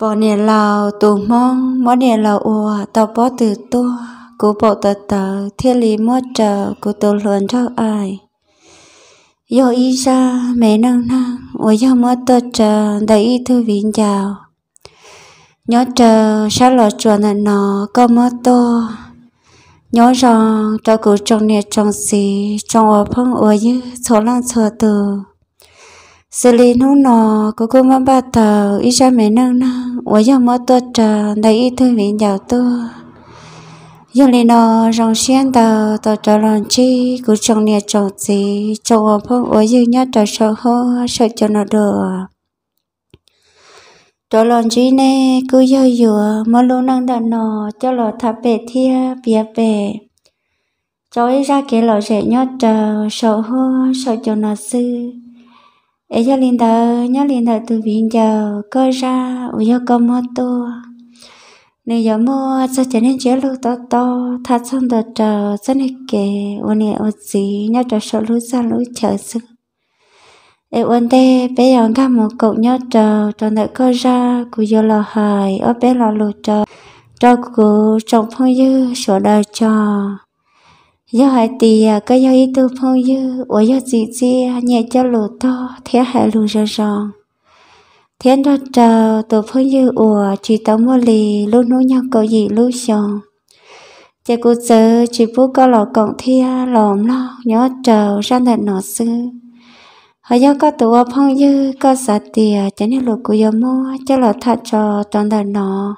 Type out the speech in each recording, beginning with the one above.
bỏ nè lào tù mong mỏ nè lào ùa tao bỏ từ tua cú bộ tờ tờ thiết lý mỏ chờ cú tù luận cho ai yo y sa mẹ năng năng ủa yo mỏ tờ chờ đầy y thư viện chào nhớ chờ xa lọ chuồn là nó có mỏ to nhớ rằng cho cú trong nè trong xì trong ở phong ủa dư số lăng sơ từ xử lý nô nọ cô cô mà bà ý cha mẹ nâng na ở giờ mơ tôi chờ đầy ý thương lý giàu tôi giờ lý nọ rong xiên tờ tờ trở lòng chi cứ chồng nhà chồng gì chồng ở phong ở giờ nhá trở sợ hô sợ cho nó được trở lòng chi nè cứ giờ dừa mơ luôn nâng đàn nó cho lọ thắp bể thia bia bể cho ý ra cái lọ rẻ nhá chờ sợ hô sợ cho nó sư ấy cho linh thờ nhớ linh thờ từ viện giờ cơ ra ở giờ cơ mô tô này giờ mua cho trở nên chế lúc to to thật xong đợt chờ rất này kề ở này ở gì nhớ chờ số lúc ra lúc chờ sức ấy ổn tê bé giờ gặp một cậu nhớ chờ trong đại cơ ra của giờ lò hài ở bé lò lụt chờ cho của trong phong dư sổ đời chờ giờ hai tì à, cái giờ ít tu phong dư ở giờ chị chị nhẹ cho lù to thế hệ lù rờ ròn thế đó chờ tu phong dư ở chị tao mua lì luôn nô nhau cầu gì luôn xong chị cô chờ chị bố có à, lò cộng thia lòm lo nhớ chờ ra thật nọ sư họ do có tụ phong dư có sạch tìa à, cho nên lù của giờ mua cho lò thật cho toàn thật nọ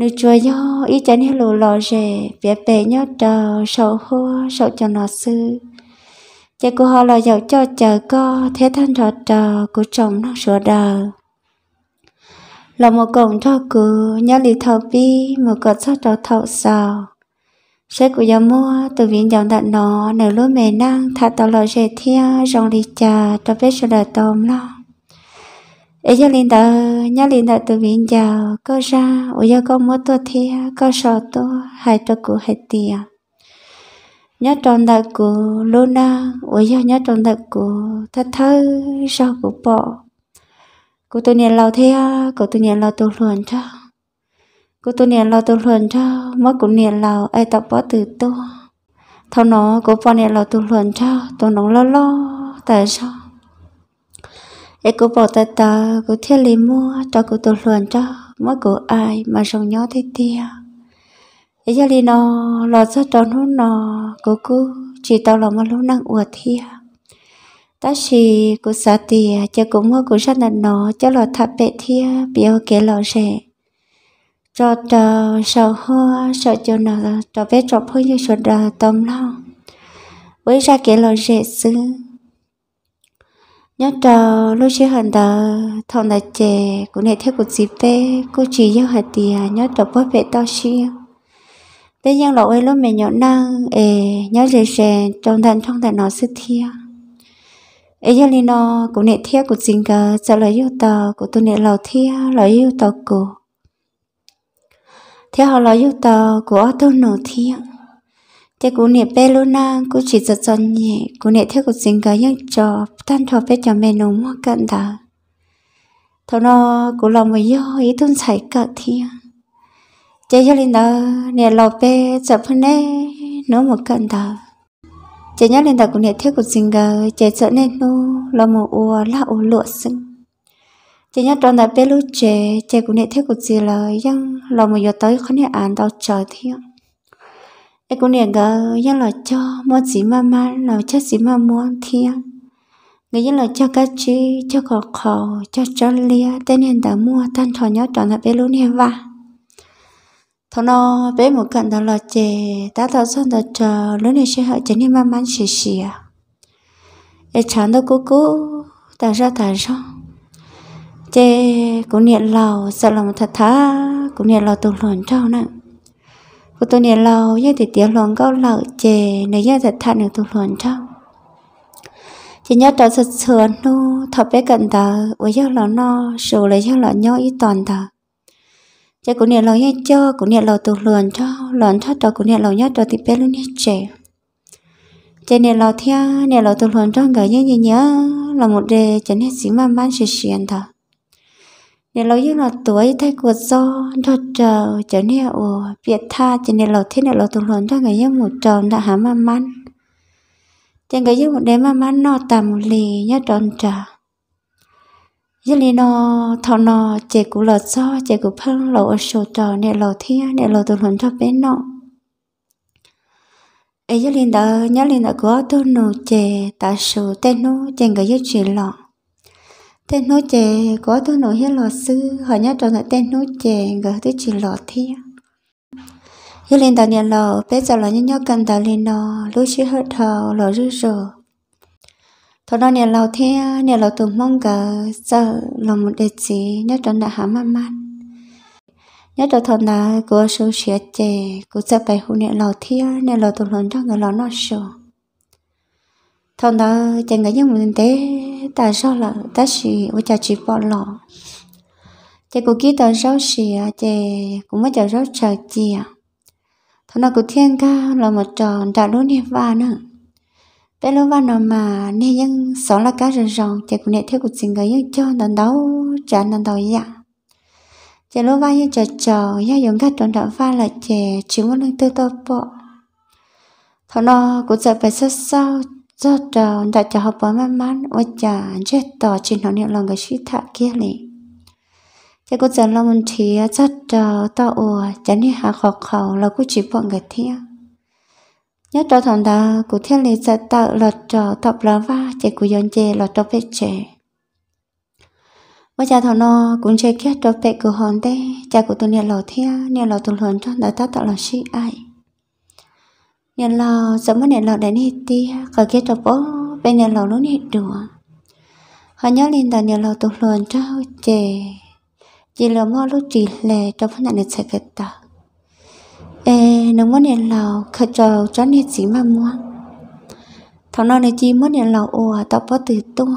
nữ chúa yo ý chán hello lù lò rẻ vẽ bể nhớ trờ sầu hoa sầu cho nó sư cha cô họ là giàu cho chờ co thế thân trò trò của chồng nó sửa đời là một cổng cho cứ nhớ lý thọ bi một cột sắt cho thọ sào sẽ của giàu mua từ viện giàu đặt nó nếu lúa mề năng thà tàu lò rẻ thia dòng lý trà cho biết sửa đời tôm lòng ấy giờ linh đạo nhớ linh đạo từ viện giờ có ra ở giờ có mua tôi thì có sợ tôi hai tôi cũng hai tiền à? nhớ tròn đời của Luna ở giờ nhớ trong đời của thật thơ sao của bỏ cô tôi nhận lâu thế của tôi nhận lâu tôi luôn cho của tôi nhận lâu tôi luôn cho mất cũng nhận lâu ai tập bỏ từ tôi thâu nó cô bỏ nhận lâu tôi luôn cho tôi nó lo lo tại sao ấy cô bảo ta ta cô thiết lý mua cho cô tổ luận cho mỗi cô ai mà sống nhỏ thế tia ấy giờ li nó lo cho tròn nó nó cô cô chỉ tao lo mà lúc năng uột thia ta chỉ cô xả tia cho cô mua cô sát nàn nó cho lo thạp bệ thia biểu kế lo rẻ cho trò sợ hoa sợ cho nó cho vết cho phơi như sợ tôm lo với ra kế lo rẻ xứ nhớ trò lúc chưa hẳn đó thằng đã trẻ cũng này theo cuộc dịp tê cô chỉ yêu hạt tiền nhớ trò bớt vệ to xia tê nhân lộ ấy lúc mẹ nhỏ năng ê nhớ rề rè trong thần trong thần nó sư thia ấy giờ linh nó cũng này theo cuộc dịp cả trả lời yêu tờ của tôi này lò thia lời yêu tờ của theo họ lời yêu tờ của tôi nổ thia thế cú nè bé luôn na cú chỉ cho giật nhẹ cú nè theo cú dính cái những trò tan thọ bé cho mẹ nó mua cận đã thọ nó cú lòng mới yo ý tuân chạy cận thì chế cho lên đó nè lò bé chập hơn nè nó mua cận đã chế nhớ lên đó cú nè theo cú dính cái chế sợ nên nó lò một ua là ua lụa sưng chỉ nhớ trong đại bé lúc trẻ trẻ cũng nên theo cuộc gì là nhưng lòng mà giờ tới khó nên ăn đau chờ thiệt em cũng để gỡ yên là cho mua gì mà mà là cho gì mà mua thiên người yên là cho cái chi cho cỏ cỏ cho cho lia tên hiện đã mua tan thò nhớ chọn là bé luôn hiện và thằng nó bé một cận đó là chè ta thọ xong đó chờ lúc này sẽ hỏi chén đi mà mà xì xì à em chán đâu cố cố ta ra ta ra chè cũng niệm lầu sợ lòng thật thà cũng niệm lầu tụt lộn trâu nặng của tôi nè lâu giờ thì tiếng lồn câu lợ chè nè giờ thật thật được tụ lồn cho chỉ nhớ đó thật sửa nu thọ bé cận tờ với giờ là no sửa lấy giờ lò nhau ít toàn tờ chỉ cũng nè lâu như cho cũng nè lâu tụ lồn cho lồn cho đó cũng nè lâu nhớ đó thì bé luôn như chè chỉ nè lâu theo nè lâu tụ lồn cho gửi nhớ nhớ là một đề chén hết xí mà bán sự xuyên anh nên lâu như là tuổi thay cuộc do cho chờ trở nên ở việt tha cho nên lâu thế này lâu tuần lớn cho người như một tròn đã há mà mắn cho người dân một đêm mà mắn nó tạm lì nhá tròn trà giờ lì nó thọ nó chế cụ là do chế cụ phân lộ ở số tròn nên lâu thế nên lâu tuần lớn cho bên nó ấy giờ lì đó nhớ lì đó có tôi nô chế đã sự tên nó trên cái như chuyện lọ tên nói chè có tôi nói hết lò sư họ nhớ cho người tên nói chè gỡ tôi chỉ lò thi như lên tàu nhà lò bé giờ là nhớ nhớ cần tàu lên lò lúc chứ hết thò lò rư rờ thọ đó nhà lò thế nhà lò tụm mong gỡ giờ là một đệ chỉ nhớ cho đã hả man man nhớ cho thọ là của số xe chè của giờ bài hụ nhà lò thế nhà lò tụm lớn cho người lò nó sờ thọ đó chẳng cái những một tế ta sao là ta chỉ với cha chỉ bỏ lọ chị cũng kia tờ rau xì à chị cũng mới chờ rau chờ chị à thằng nào cũng thiên ca là một tròn đã luôn nè va nữa bé lúc va nó mà nè nhưng sợ là cá rồng rồng chị cũng nè theo cuộc tình người nhưng cho đàn đấu trả đàn đầu dạ chị lúc va như chờ chờ ya dùng các tròn đã va là chị chỉ muốn nâng tư tơ bộ thằng nào cũng sợ phải sao do đó đã cho học bài mắm mắm và chả chết tỏ chỉ nó niệm lòng cái suy thạ kia lì cho cô giờ lòng mình thì à, do đó tao ủa chả nên hạ khó khẩu là cô chỉ bọn cái thiên nhất đó thằng ta cô thiên lì sẽ tạo lọt cho, tập lá va chỉ cô dọn chè lọt cho bếp chè và cha thằng nó cũng chơi kết trò bếp của hòn tê cha của tôi niệm lọ thiên niệm lọ tuần hoàn trong đã tạo là si ai nên là sớm nên là đến hết đi cả kia cho bố bên nên là luôn hết được họ nhớ lên là nên là tụt luôn cho chè chỉ là mua lúc chỉ lệ cho phân nạn để chạy cái ta ê nó muốn nên là khởi trò cho nên gì mà muốn thằng nào này chỉ muốn nên là ủa tao bố từ tua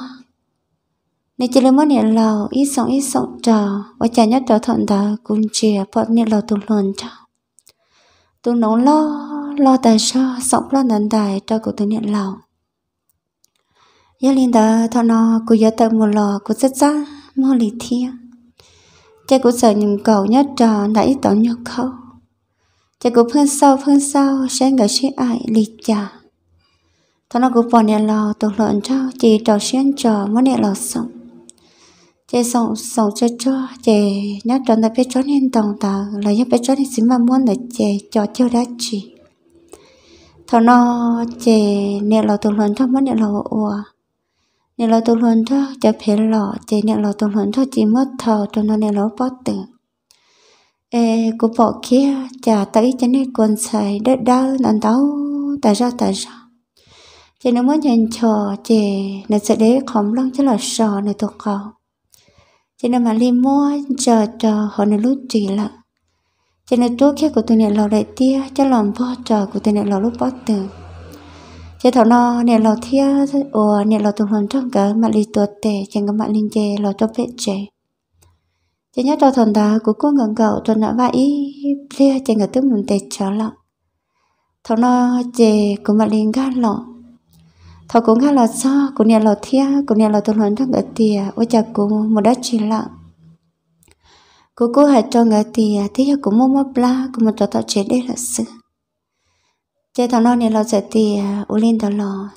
nên chỉ là muốn nên là ít sống ít sống trò và chả nhớ trò thằng ta cũng chỉ bỏ nên là tụt luôn cho tôi nóng lo lo tại sao sống lo nắn đại cho cô tôi nhận lòng gia linh đó thọ nó cô giờ tự một lò cô rất ra mơ lì thia cha cô sợ những cầu nhất trò đã ít tỏ nhọc khâu cha cô phương sau phương sau sẽ ngỡ sĩ ai lì chả thọ nó cô bỏ nhà lò tôi lợn cho chỉ trò xuyên trò mới nhà lò sống chế sống sống chế cho chế nhớ tròn đời biết cho nên đồng tờ là nhớ biết cho nên xin mà muốn là chế cho chưa đã chỉ thọ nó chế nè lò tụ luận cho mất nè lò ủa nè lò tụ luận cho chế phải lo, chế nè lò tụ luận cho chỉ mất thọ cho nó nè lò bỏ tử ê cô bỏ kia chả tới cho nên còn xài đất đau nằm đau tại sao tại sao, chế nếu muốn nhận cho, chế nó sẽ để không lông cho là sợ này tôi cầu cho nên mà li mua chờ chờ họ nên lúc trì là cho nên chỗ kia của tôi này lò đại tia cho lòng vô chờ của tôi này lò lúc bắt từ cho thọ nó này lò thia ủa này lò tôi hồn trong cả mà li tuột tệ chẳng có mà linh chè lò cho vệ chè cho nhớ cho thằng đó của cô ngẩng cậu cho nó vậy lia chẳng có tức mình tệ chờ lợ thọ nó chè của mà linh gan lọ thọ cũng khá là so cũng nhà là thia cũng nhà là tôi lớn thằng ở tiề ôi chà cũng một đất chỉ lặng cô cô hãy cho ngã tiề thế giờ cũng mua mua bla cũng một chỗ tạo chế đây là sự chơi thằng non này là giải tiề u linh thằng lò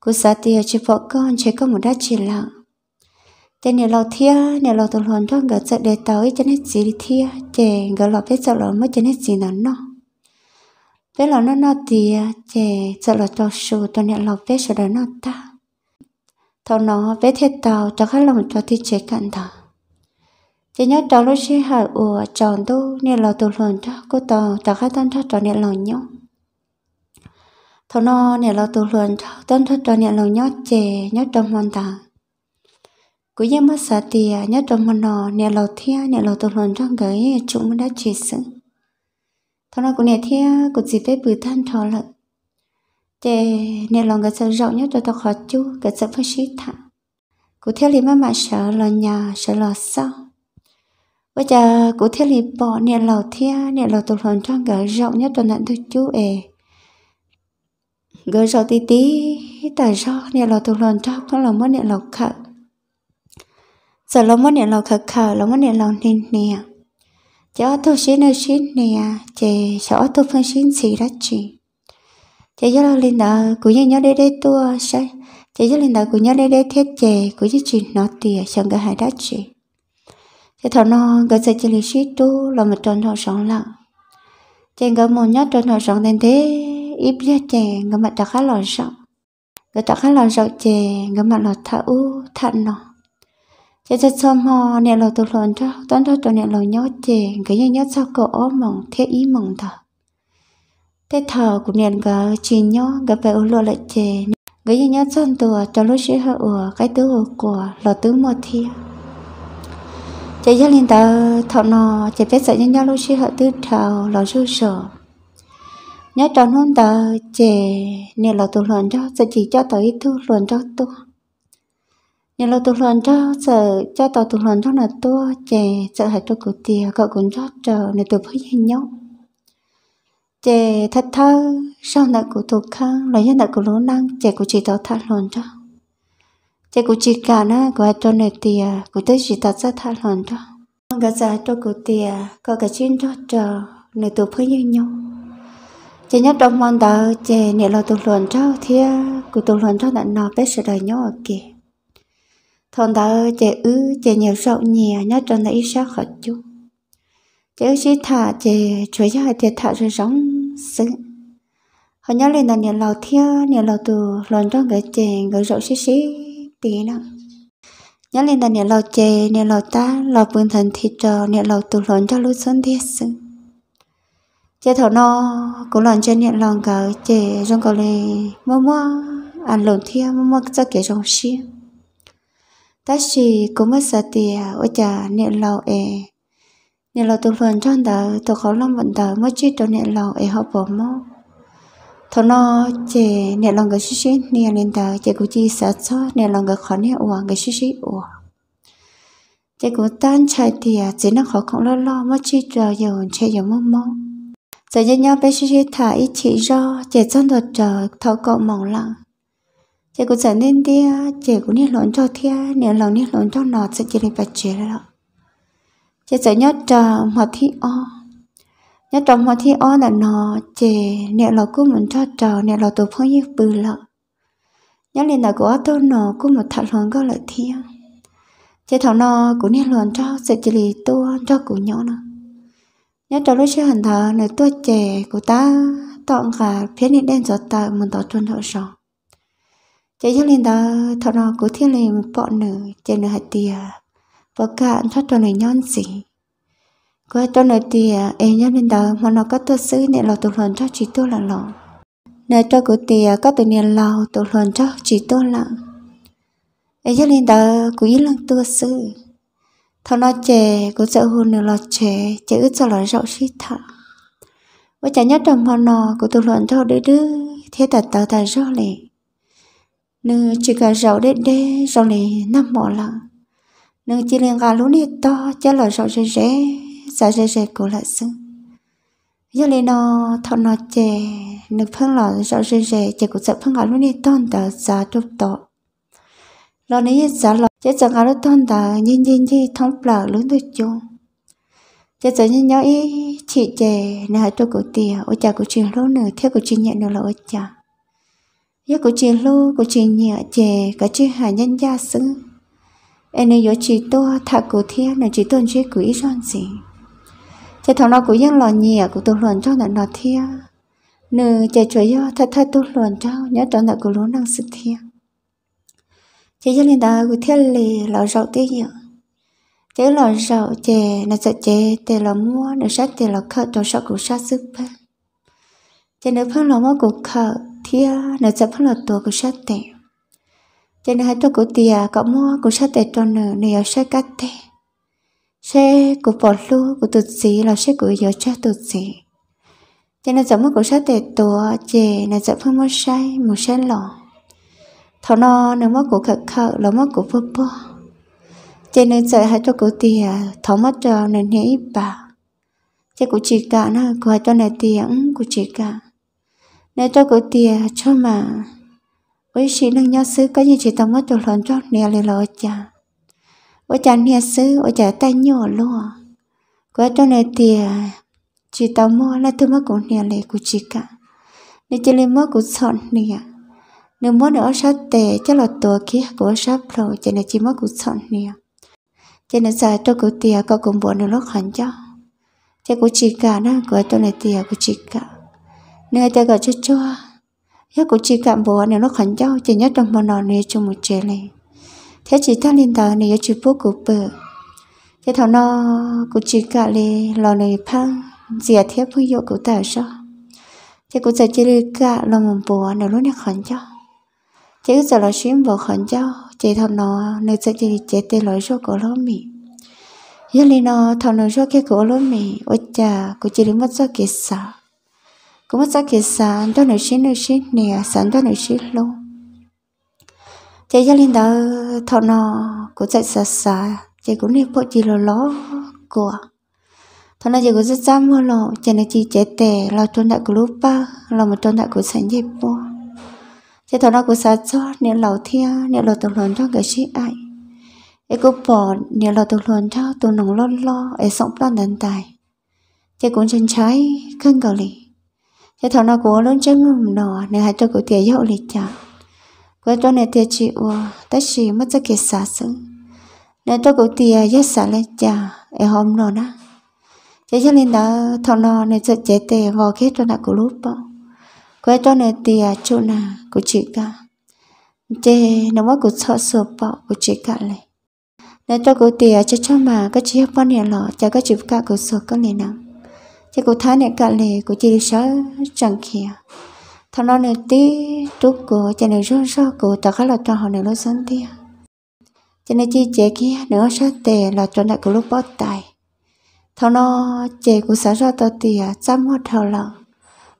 cô xã tiề chỉ vợ con chỉ có một đất chỉ lặng tên này là thia này là tôi lớn thằng ở chạy để tới cho nên gì thia chè gọi là biết sợ lắm mới cho nên gì nó nó bé là nó nó thì chè sợ là cho sù tôi nhận lọc bé sợ đó nó ta thầu nó bé thiệt tàu cho khách lòng cho thì chế cạn thở chỉ nhớ tàu lúc xe hạ ủa tròn tu nên là tù lồn cho cô tàu cho khách tân cho cho nên lòng nhau thầu nó nên là tù lồn cho tân thất cho nên lòng nhau chè nhớ trong hoàn tả cứ như mất sợ thì nhớ trong hoàn nó nên là thiên nên là tù lồn cho cái chúng đã chỉ sự thọ nó cũng nè thế cụ chỉ bé bự than thọ lợ để nè lòng cái sợ rộng nhất cho tao khó chú cái sợ phải xí thả cụ theo lý má mà sợ là nhà sợ là sao bây giờ cụ theo lý bỏ nè lầu thế nè lầu tụt hồn trong cái rộng nhất cho nạn tôi chú ề gỡ rộng tí tí tại sao nè lầu tụt hồn trong không là mất nè lầu khờ sợ là mất nè lầu khờ khờ là mất nè lầu nên nè, nè cho tôi xin ở xin nè chị sợ tôi phân xin gì đó chị chị cho lên đó cũng như nhớ đây đây tôi sẽ chị cho lên đó cũng nhớ đây đây thiết chị cũng như chị nó tiền sợ cái hai đó chị chị thằng nó cái gì chị lấy xin tu là một trận thằng sống lặng chị cái một nhớ tròn thằng sống nên thế ít biết chị cái mặt đặc khá lò rộng cái đặc khá lò rộng chị cái mặt lò thà u thà nó chết cho xong ho nè lầu tu luyện cho tuấn cho tụi nè lầu nhớ chè cái gì nhớ sao cậu ốm mỏng thế ý mỏng thở thế thở của nè gờ chỉ nhớ gặp phải ô lô lại chè cái gì nhớ xong tụi cho lúc sẽ hở ủa cái tứ ủa của lò tứ mùa thi chế gia linh tờ thọ nọ chế phép sợ nhân nhau lúc sẽ hở tứ thầu lò sư sở nhớ tròn hôn tờ chế nè lò tu luyện cho sẽ chỉ cho tới thứ luyện cho tôi nhà lo tụi lần cho sợ cho tàu tụi lần cho là tua chè sợ hại tôi cụ tiền cậu cũng cho chờ này tôi phải hình nhau chè thật thơ sau nợ của tụi khăn là nhất nợ của lúa năng chè của chị tàu thắt lần cho chè của chị cả na của cho này tiền của tôi chị tàu rất thắt lần cho con cả già cho cụ tiền cậu cả chuyên cho chờ này tôi phải hình nhau chè nhất trong món đó chè nhớ là tụi lần cho thì cụ tụi lần cho là nó biết sự đời nhau ở kìa thôn đó chè ư chè nhiều sậu nhẹ nhá cho nãy sắc hợp chú chế ư chỉ thả chè chuối cho hai thả rồi giống xứ họ nhớ lên là nhiều lầu thiêu nhiều lầu tù lần trong cái chè cái rậu xí xí tí nữa nhớ lên là nhiều lầu chè nhiều lầu ta lầu bình thần thịt trò nhiều lầu tù lần cho lúc xuân thiết xứ chè thảo nó cũng lần cho nhiều lần cả chè trong cái này mua mua ăn lầu thiêu mua mua cho cái trong xiêm ta chỉ có mất sợ tiền ở nhà nè lầu e nè lầu tôi phần trong đó tôi khó lắm vẫn đỡ mất chi tụi nè lầu e họ bỏ mò thọ nó chè nè lòng cái xí xí nè lên đó chè cũng chỉ sợ cho nè lòng cái khó nè uổng người xí xí uổng chỉ cũng tan chạy tiền chỉ nó khó không lo lo mất chi trò giờ chè giờ mất mong giờ dân nhau bé xí xí thả ít chỉ cho chè chân thật trời thọ cậu mỏng lặng chị cũng chẳng nên đi à, chị cũng nên lớn cho thia à. nên lòng nên lớn cho nọt sẽ chỉ để bạch chế đó chị sẽ nhớ chờ mà thi o nhớ chờ mà thi o là nó chị nên lòng cũng muốn cho chờ nên lòng tôi phong như bự lợ nhớ lên là của tôi nó cũng một thật lớn có lợi thia à. chị thằng nó cũng nên lớn cho sẽ chỉ để tôi cho cũng nhỏ nữa nhớ chờ lúc chưa hình thờ nơi tôi trẻ của ta tọn cả phía nên đen giọt tờ mình tỏ chuẩn thợ sọ chế cho nên đó thọ nó cứ thiên lệ bỏ nở chế nữ hạt tiề bỏ cả thoát cho nữ nhon xỉ có cho nữ tiề ấy nhớ nên đó mà nó có tôi xứ nên là tu luyện cho chỉ tu là lọ nè cho cụ tiề có tụi nên là tu luyện cho chỉ tu là ấy nhớ nên đó cứ yên lặng tôi xứ thọ nó chè cứ sợ hồn nữa lo chè chè ướt cho nó rõ suy thả với chả nhất trong họ nó cứ tu luyện cho đứa đứa thế tật tật tật rõ liền nư chỉ cả rau đế đế rau này năm mỏ là nư chỉ liền gà lú này to chả là rau rẻ rẻ giá rẻ rẻ cổ lại xứ giờ lên nó thọ nó chè nư phân là rau rẻ rẻ chè cũng sợ phân gà lú này to đã giá đục to lo này giá lo chè sợ gà lú to đã nhìn nhìn nhìn thông bạc lớn được chung chè sợ nhìn nhau ý chị chè nè tôi cổ tiền ô chà cổ chuyện lâu nữa theo cổ chuyện nhẹ nữa là ô chà Yêu của chị lu của chị nhẹ chè cả chị hà nhân gia sư Em này yếu chị tôi thật của thiên là chị tuần chị quý ít chọn gì Chị thằng nó của yên lò nhẹ của tôi luận cho nặng nó thiên Nữ chị chủ yếu thật thật tôi luận cho nhớ cho nặng của lúa năng sự thiên Chị yên lên đó của thiên lì lò rậu tiêu yếu chế lò rậu chè là sợ chè tè lò mua nửa sát tè lò khờ trò sợ của sát sức phê chè nửa phương lò mua của khờ thia nếu chấp phân là tổ của sát tệ cho nên hai tổ của tia có mua của sát tệ cho nở này ở sát cắt tệ xe của bỏ lu của tụt sĩ là xe của giờ cha tụt sĩ cho nên chấp mua của sát tệ tổ chè nếu chấp phân mua sai một sai lọ thọ nó nếu mua của khờ khờ là mua của bơ bơ cho nên sợ hai tổ của tia thọ mất cho nên nhảy bà chứ của chị cả nó của hai tổ này tiếng của chị cả nếu cho cổ tiền cho mà với sĩ năng nhau xứ có như chỉ tao mất cho lớn cho nè lì lò chả với chả nè xứ với chả tay nhỏ luôn quá cho nè tiền chỉ tao mua là tôi mất cổ nè lì của chị cả nếu chỉ lấy mất của sọn nè nếu mất nữa sát tệ cho là tổ kia của sắp rồi cho nên chỉ mất của sọn nè cho nên giờ cho cổ tiền có cùng bộ nữa lúc hẳn cho cho của chị cả đó của cho nè tiền của chị cả nên ta gọi cho cho nhớ cũng chỉ cảm bố nếu nó khẩn cháu chỉ nhớ trong bọn nó này trong một trẻ này thế chỉ ta lên tàu này chụp bố của bờ thế thằng nó cũng chỉ cả lê lò này phăng dìa thế phơi dụ của ta sao thế cũng giờ chỉ lê cả lò một bố nếu nó nhớ khẩn cháu thế cũng sẽ là xuyên bố khẩn cháu chỉ thằng nó nếu giờ chỉ chế tê lối số của nó mì giờ lì nó thằng nó số cái của nó mì ôi cha cũng chỉ đến mất số kia sao cũng mất giác kia sáng đó nữ sinh nữ sinh nè sáng đó nữ sinh luôn chị gia linh đó thọ nọ cũng chạy xa xa chị cũng niệm bộ chị lo lo của thọ nọ chị cũng rất dám mua lộ chị này chị chế tè là tồn tại của lúc ba là một tồn tại của sáng dịp mua chị thọ nọ cũng xa cho niệm lầu thia niệm lầu tổng lớn cho cái chị ai ấy cũng bỏ niệm lầu tổng lớn cho tụi nồng lo lo ấy sống lo đàn tài chị cũng chân trái cân cầu lì thế thằng nó cũng luôn chân ngầm nọ nên hai cho cụ tiền dậu lịch chả quay cho này tiền chị ua tất chỉ mất rất kiệt xả sự nên cho cụ tiền rất xả lịch chả em hôm nọ na thế cho nên đó thằng nó nên giật chế tề vào khi cho nó cụ lúc bỏ, quay cho này tiền chỗ nào cụ chị cả chế nó mất cụ sợ sợ bỏ cụ chị cả này nên cho cụ tiền cho cho mà các chị học bao nhiêu lọ chả các chị cả cụ sợ các này nào chỉ có thái này cả lề của chị sợ chẳng kia thằng nó này tí trúc của cho nên run sợ của ta khá là cho họ này nó sẵn tia cho nên chị chế kia nữa sát tệ là cho lại của lúc bắt tay thằng nó chế của xã ra tao tia chăm hoa thầu lợ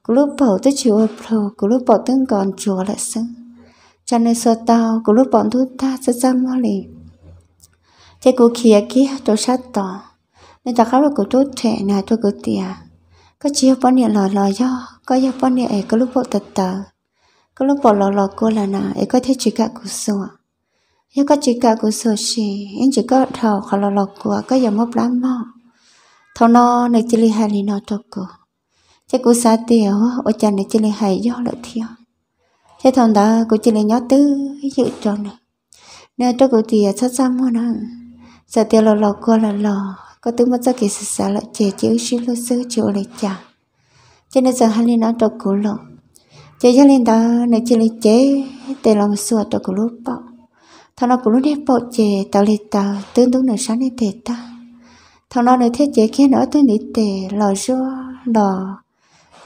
của lúc bảo tới chịu hợp thầu của lúc bảo tương còn chùa lại sưng cho nên sợ tao của lúc bọn thu ta sẽ chăm hoa liền chế của kia kia tôi sát tao nên ta khá là của tôi trẻ nà tôi của tia có chiếu bọn nhẹ lò lò do có giờ bọn nhẹ có lúc bộ tật tờ có lúc bộ lò lò cô là nà ấy có thể chỉ cả cuộc sống nếu có chỉ cả cuộc sống gì anh chỉ có thầu khó lò lò của có giờ mốc lắm mà thầu nó này chỉ li hai li nó cho cô chắc cô xa tiểu ở cha này chỉ li hai do lợi thiếu thế thằng đó cô chỉ li nhớ tư dự tròn này nếu cho cô thì sát sao mà nè giờ tiêu lò lò cô là lò có tiếng mất giấc kỳ sự sợ lại chế chứ xin lỗi sư chịu lại chả cho nên giờ hai linh nó trâu cũ lộ chế cho linh đó này chỉ lấy chế để làm sửa trâu cũ lúc bọ thằng nó cũ lúc hết bọ chế tạo lấy tạo tương đúng nửa sáng này tệ ta thằng nó nửa thế chế kia nữa tôi nửa tệ lò rua lò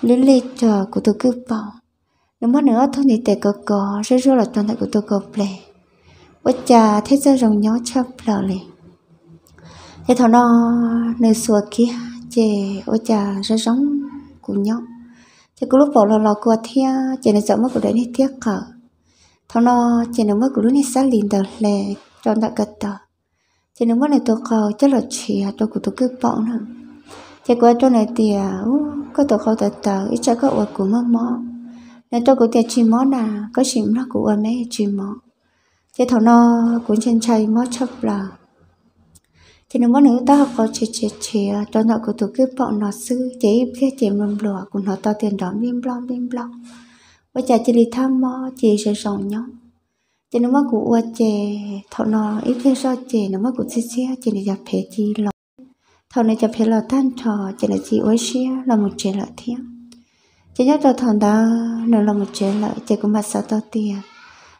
lý lý trò của tôi cứ bọ nếu mà nữa thôi nửa tệ cờ cờ rua rua là toàn tại của tôi cờ lệ ôi chà thế giờ rồng nhó chập lò liền thế thọ nó nơi xua kia chè ô trà ra giống của nhau thế cứ lúc vào lò lò của thia chè nó giống mất của đấy này tiếc cả thằng nó chè nó mất của lúc này sát liền đầu lè cho đã gật tờ chè nó mất này tôi cầu chắc là chỉ tôi của tôi cứ bọn nữa chè của chỗ này thì có tôi cầu tờ tờ ít chắc có của mơ mơ nên tôi cũng tiệt chỉ mỏ nà có chỉ nó của mấy chỉ mỏ thế thằng nó cũng chân chay mỏ chấp là thì nó muốn nữ ta có chế chế chế cho nó của tôi cứ bọn nó sư chế ít kia chế mầm lửa của nó to tiền đó miên blong miên blong và chả chỉ đi tham mò chế sẽ sống nhau chỉ nó mất của ua chè thọ nó ít kia so chè nó mất của chia chia chỉ để dập phê chi lọ thọ này dập phê lọ than trò chỉ là chỉ ua chia là một chế lợi thiếu chỉ nhớ cho thọ đó nó là một chế lợi chỉ cũng mặt sao to tiền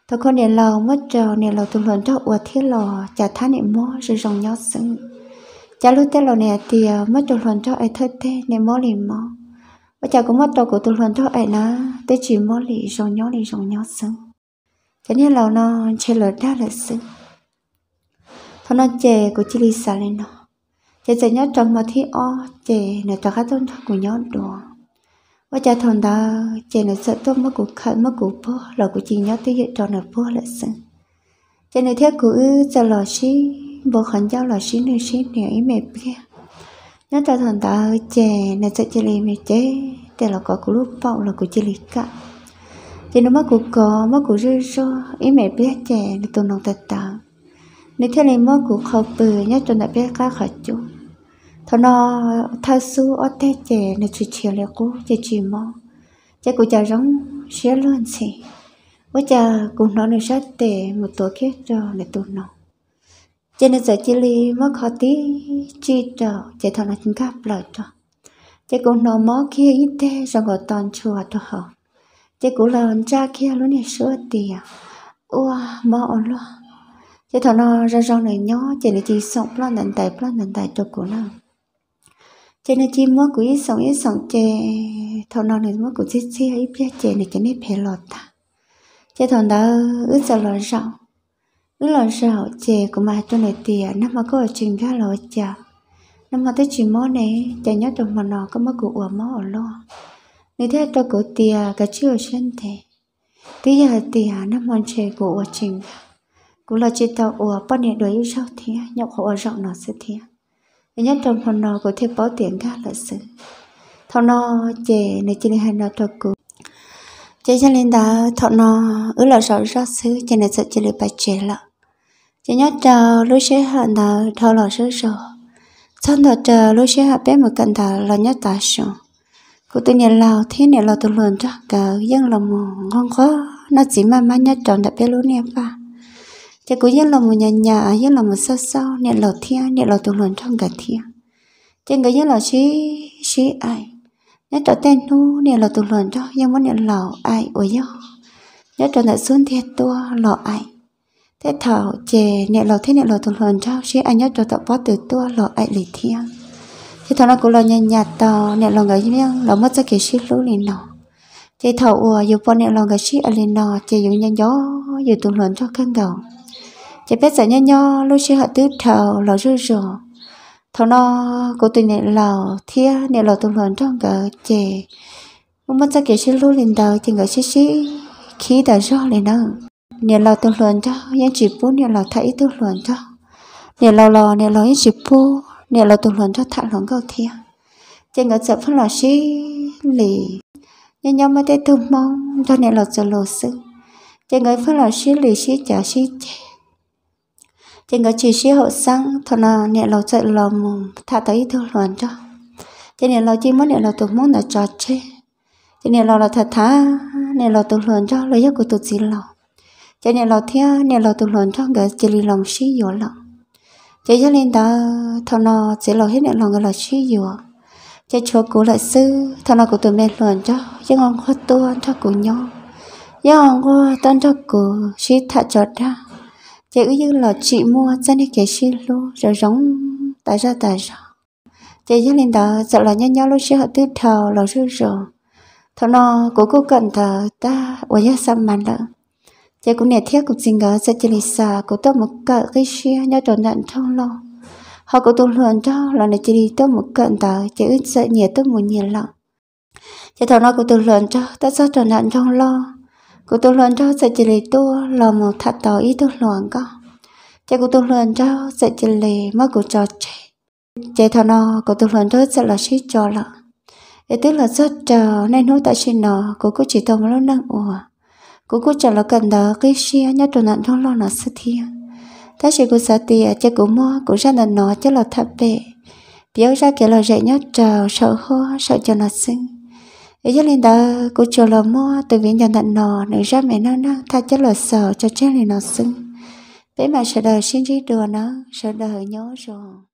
thật con này lò mất trò này lò tụm lần cho ủa thiết lò chả tha nè mò rồi rồng nhau sưng chả lúc tết lò nè thì ờ, mất tụm lần cho ai thất thế nè mò liền mò và chả có mất trò của tụm lần cho ai nó tết chỉ mò lì rồng nhau lì rồng nhau sưng cho nên lò nó chơi lợt đa là sưng thôi nó chè của lì lisa lên nó chè chè nhớ tròn mà thi o chè nè cho các tôn của nhau đùa và cha thần đó chỉ là sợ tôi mất cuộc khẩn mất cuộc bố là của chị nhớ tới hiện trò là bố là sưng cho nên thế của giờ lò xí bộ khẩn giáo lò xí nơi xí nè ý mẹ kia nhớ cha thần đó chè là sợ chị lì mẹ chế để là có của lúc bọc là của chị lì cả cho nên mất cuộc có mất cuộc rư rô ý mẹ biết trẻ là tôi nông tật tạo nếu thế này mất cuộc khâu bừa nhớ tôi đã biết cá khỏi chúng thọ nó thao su ở thế chế nó chỉ chiều là cũ chỉ chỉ mò chắc cũng chờ giống xé luôn xí với chờ cũng nó được sát tệ một tổ kia rồi để tụ nó cho nên giờ chỉ li mất khó tí chỉ trở chỉ thọ là chính gặp lại cho chứ cũng nó mó kia ít thế rồi gọi toàn chùa cho họ chứ cũng là ông cha kia luôn này sữa tìa ua mó ổn luôn chứ thọ nó ra rong này nhó chỉ là chỉ sống lo nền tài lo nền tài cho của nó cho nên chim mua cũng ít sống ít sống chè thầu nào này mua cũng chị chị ấy biết chè này cho nên phải lọt ta chè thầu đó ít sợ lọt rộng ít lọt rộng chè của mà tôi này tiền năm mà có ở trình ra lọt chè năm mà tới trình mua này chè nhớ được mà nó có mua của ủa mua ở lo nếu thế tôi của tiền cả chưa chân thế tới giờ tiền năm mà chè của ủa trình cũng là chị tàu ủa bao nhiêu đối yêu sau thế nhậu họ rộng nó sẽ thế nhất trong thằng nó có thể bỏ tiền ga là sự thằng nó chè này chỉ hai nó cho cô chế cho nên đã thằng nó ở là sợ ra xứ cho nên sợ chỉ là bạch chè là chỉ nhớ chờ lúc sẽ hận đã thâu là sứ rồi sau đó chờ lúc sẽ hạ bé một cần đã là nhớ đã xong cô tự nhiên là thế này là tôi luôn cho cả dân là một ngon khó nó chỉ mà mà nhớ tròn đã bé luôn em phải chỉ có yên là một nhà nhà yên là một sao sao niệm là thiên niệm là tụng lần trong cả thiên chỉ cứ yên là chỉ chỉ ai nhớ trở tên nu niệm là tụng lần cho yên muốn niệm là ai ôi yo nhớ trở lại xuống thiên tua là ai thế thảo chè niệm là thế niệm là tụng lần cho chỉ ai nhớ trở tạo bó từ tu là ai lì thiên thế thảo nó cũng là nhà nhà tàu niệm lầu người yên lầu mất ra cái sĩ lũ liền nào chị thảo ùa dù bọn niệm là người sĩ ở liền nào chị dùng nhân gió dù tụng lần cho căn đầu chỉ biết giờ nho nhau lúc xưa họ tứ thầu lò rư rồ thầu nó cố tình nè lò thia nè lò tụi lần trong cả chè ông mất ra kể xí lôi lên đầu thì ngỡ xí xí khí đã rõ lên đó nè lò tụi lần cho những chỉ bố nè lò thấy tụi lần cho nè lò lò nè lò những chỉ bố nè lò tụi lần cho thả lần cầu thia chỉ ngỡ sợ phân lò xí lì nhân nhau mới thấy tu mong cho nè lò sợ lò sư chỉ ngỡ phân lò xí lì xí chả xí chè trên cái chỉ sĩ hậu sang thằng nào nè lâu chạy lâu mù thả tới thương loạn cho trên nè lâu chi muốn nè lâu tụt muốn là trò chơi trên nè lâu là thả thả nè lâu tụt loạn cho lấy giấc của tụt gì lâu trên nè lâu theo nè lâu tụt loạn cho cái chỉ lì lòng sĩ yếu lâu chỉ cho nên ta thằng nào chỉ lâu hết nè lòng người là sĩ yếu chỉ chúa cố lại sư thằng nào của tụi mẹ loạn cho chứ ông khó tua cho của nhau nhưng ông quá tân cho của sĩ thả cho ra chị ư như là chị mua cho nên cái xí luôn rồi giống tại sao tại sao chị dưng lên đó sợ là nhau nhau lúc xí họ tư thờ là sư rồi thọ nó cố cố cần thờ ta ủa ra sao mà lỡ chị cũng nè thiết cũng xin gỡ sẽ chị lì xà cố tốt một cỡ cái xe nhau tròn nhận thông lo họ cố tu luyện cho là này chỉ đi tốt một cận thờ chị ư sợ nhẹ tốt một nhẹ lọ chị thọ nó cố tu luyện cho ta sao tròn nhận thông lo cô tôi luôn cho sẽ chỉ lấy tôi là một thật tỏ ý tôi luôn cả, cha cô tôi luôn cho sẽ chỉ lấy mất của trò chơi chơi thằng nó cô tôi luôn cho sẽ là sĩ cho là, ý tức là rất chờ nên nói tại sinh nó cô cứ chỉ tông lúc năng ủa cô cứ chờ là cần đó cái xe nhất tụi nạn trong lo nó sự thiên ta chỉ cô sợ tiền cha cô mua cô ra là nó chứ là thật bệ biểu ra kiểu là dễ nhất chờ sợ hoa sợ cho nó sinh ấy cho nên đó cô chờ là mua từ viện nhà nhận nò nữ ra mẹ nó nó tha chết là sợ cho chết này nó sưng bé mà sợ đời xin trí đùa nó sợ đời nhớ rồi